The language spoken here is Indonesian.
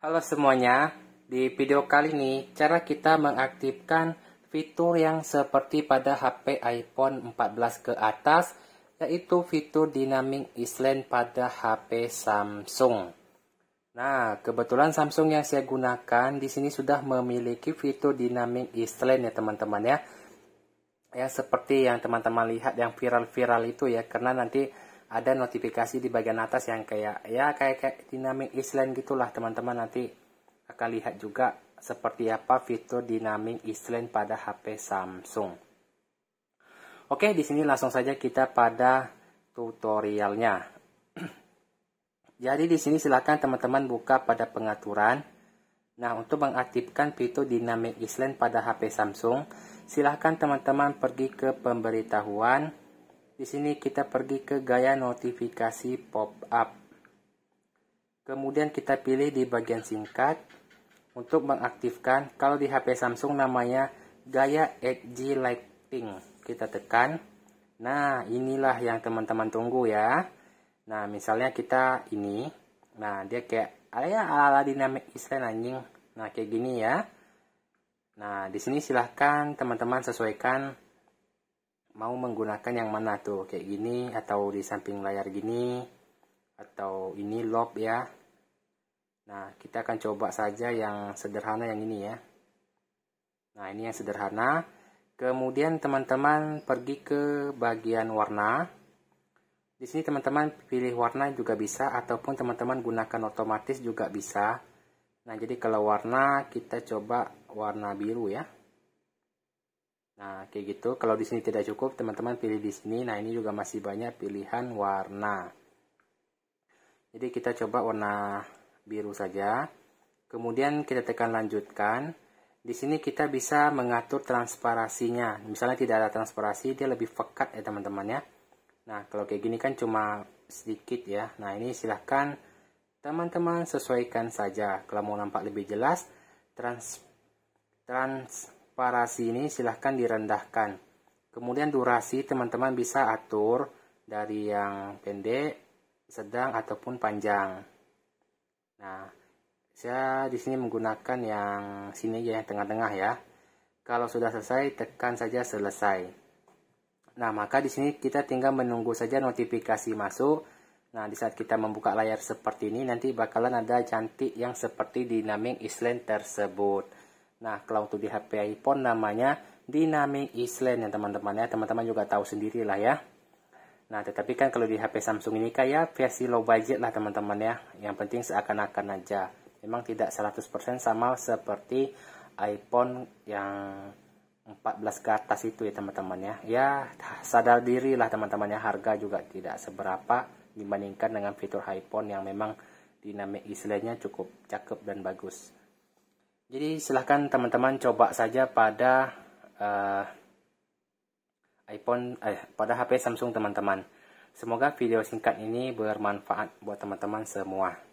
Halo semuanya, di video kali ini cara kita mengaktifkan fitur yang seperti pada HP iPhone 14 ke atas yaitu fitur Dynamic Island pada HP Samsung. Nah, kebetulan Samsung yang saya gunakan di sini sudah memiliki fitur Dynamic Island ya teman-teman ya. Ya seperti yang teman-teman lihat yang viral-viral itu ya karena nanti ada notifikasi di bagian atas yang kayak ya kayak kayak dynamic island gitulah teman-teman nanti akan lihat juga seperti apa fitur dynamic island pada HP Samsung. Oke, di sini langsung saja kita pada tutorialnya. Jadi di sini silakan teman-teman buka pada pengaturan. Nah, untuk mengaktifkan fitur dynamic island pada HP Samsung, silahkan teman-teman pergi ke pemberitahuan di sini kita pergi ke gaya notifikasi pop-up. Kemudian kita pilih di bagian singkat untuk mengaktifkan. Kalau di HP Samsung namanya gaya HD Lighting. Kita tekan. Nah, inilah yang teman-teman tunggu ya. Nah, misalnya kita ini. Nah, dia kayak area ala-ala dinamik island anjing. Nah, kayak gini ya. Nah, di sini silahkan teman-teman sesuaikan mau menggunakan yang mana tuh kayak gini atau di samping layar gini atau ini lob ya nah kita akan coba saja yang sederhana yang ini ya nah ini yang sederhana kemudian teman-teman pergi ke bagian warna di sini teman-teman pilih warna juga bisa ataupun teman-teman gunakan otomatis juga bisa nah jadi kalau warna kita coba warna biru ya Nah, kayak gitu. Kalau di sini tidak cukup, teman-teman pilih di sini. Nah, ini juga masih banyak pilihan warna. Jadi kita coba warna biru saja. Kemudian kita tekan lanjutkan. Di sini kita bisa mengatur transparasinya. Misalnya tidak ada transparasi, dia lebih pekat ya teman-teman ya. Nah, kalau kayak gini kan cuma sedikit ya. Nah, ini silahkan teman-teman sesuaikan saja. Kalau mau nampak lebih jelas, trans, trans, parasi ini silahkan direndahkan. Kemudian durasi teman-teman bisa atur dari yang pendek, sedang ataupun panjang. Nah, saya di sini menggunakan yang sini ya yang tengah-tengah ya. Kalau sudah selesai tekan saja selesai. Nah, maka di sini kita tinggal menunggu saja notifikasi masuk. Nah, di saat kita membuka layar seperti ini nanti bakalan ada cantik yang seperti dinamik island tersebut. Nah, kalau untuk di HP iPhone namanya Dynamic Island ya teman-teman ya. Teman-teman juga tahu sendiri lah ya. Nah, tetapi kan kalau di HP Samsung ini kayak ya, versi low budget lah teman-teman ya. Yang penting seakan-akan aja. Memang tidak 100% sama seperti iPhone yang 14 ke atas itu ya teman-teman ya. Ya, sadar diri lah teman-teman ya. Harga juga tidak seberapa dibandingkan dengan fitur iPhone yang memang dinamik islandnya cukup cakep dan bagus. Jadi silahkan teman-teman coba saja pada uh, iPhone, eh, pada HP Samsung teman-teman. Semoga video singkat ini bermanfaat buat teman-teman semua.